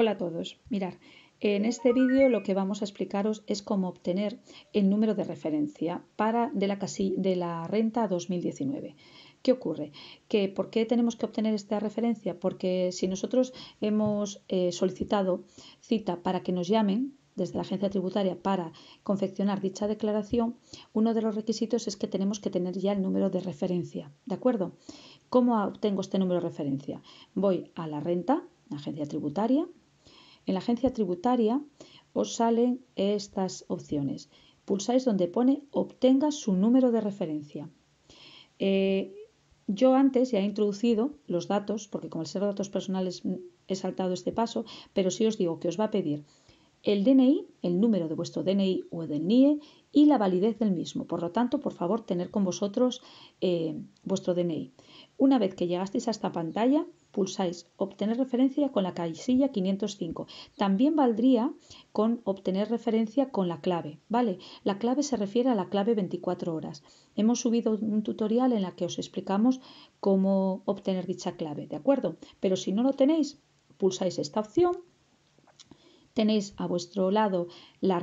Hola a todos. Mirad, en este vídeo lo que vamos a explicaros es cómo obtener el número de referencia para de la, renta 2019. ¿Qué ocurre? Que ¿Por qué tenemos que obtener esta referencia? Porque si nosotros hemos eh, solicitado cita para que nos llamen, desde la agencia tributaria para confeccionar dicha declaración, uno de los requisitos es que tenemos que tener ya el número de referencia. ¿De acuerdo? ¿Cómo obtengo este número de referencia? Voy a la renta, agencia tributaria, en la agencia tributaria os salen estas opciones. Pulsáis donde pone obtenga su número de referencia. Eh, yo antes ya he introducido los datos, porque como el ser datos personales mm, he saltado este paso, pero sí os digo que os va a pedir el DNI, el número de vuestro DNI o del NIE y la validez del mismo. Por lo tanto, por favor, tener con vosotros eh, vuestro DNI. Una vez que llegasteis a esta pantalla, pulsáis obtener referencia con la casilla 505. También valdría con obtener referencia con la clave, ¿vale? La clave se refiere a la clave 24 horas. Hemos subido un tutorial en la que os explicamos cómo obtener dicha clave, ¿de acuerdo? Pero si no lo tenéis, pulsáis esta opción tenéis a vuestro lado la,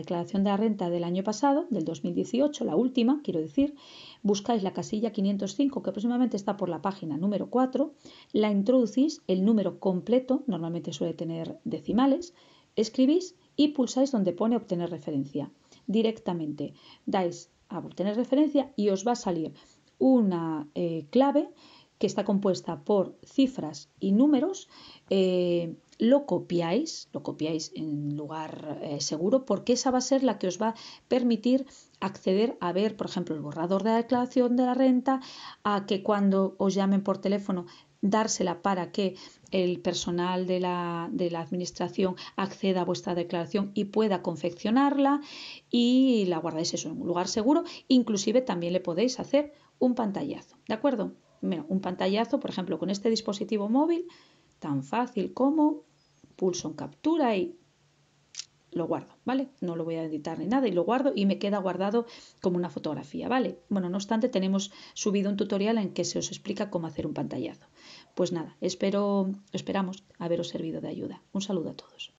declaración de la renta del año pasado, del 2018, la última, quiero decir, buscáis la casilla 505 que aproximadamente está por la página número 4, la introducís, el número completo, normalmente suele tener decimales, escribís y pulsáis donde pone obtener referencia. Directamente dais a obtener referencia y os va a salir una eh, clave que está compuesta por cifras y números, eh, lo copiáis, lo copiáis en lugar eh, seguro, porque esa va a ser la que os va a permitir acceder a ver, por ejemplo, el borrador de la declaración de la renta, a que cuando os llamen por teléfono dársela para que el personal de la, de la, administración acceda a vuestra declaración y pueda confeccionarla y la guardáis eso en un lugar seguro. Inclusive también le podéis hacer un pantallazo, ¿de acuerdo? un pantallazo, por ejemplo, con este dispositivo móvil, tan fácil como pulso en captura y lo guardo, ¿vale? No lo voy a editar ni nada y lo guardo y me queda guardado como una fotografía, ¿vale? Bueno, no obstante, tenemos subido un tutorial en que se os explica cómo hacer un pantallazo. Pues nada, espero, esperamos haberos servido de ayuda. Un saludo a todos.